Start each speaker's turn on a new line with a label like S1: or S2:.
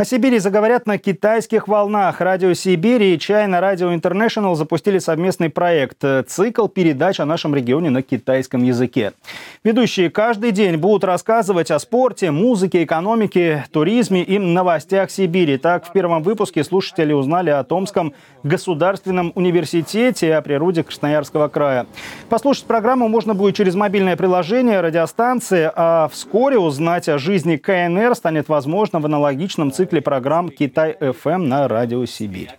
S1: О Сибири заговорят на китайских волнах. Радио Сибири и China Radio International запустили совместный проект «Цикл передач о нашем регионе на китайском языке». Ведущие каждый день будут рассказывать о спорте, музыке, экономике, туризме и новостях Сибири. Так, в первом выпуске слушатели узнали о Томском государственном университете и о природе Красноярского края. Послушать программу можно будет через мобильное приложение радиостанции, а вскоре узнать о жизни КНР станет возможно в аналогичном цикле программ «Китай-ФМ» на Радио Сибирь.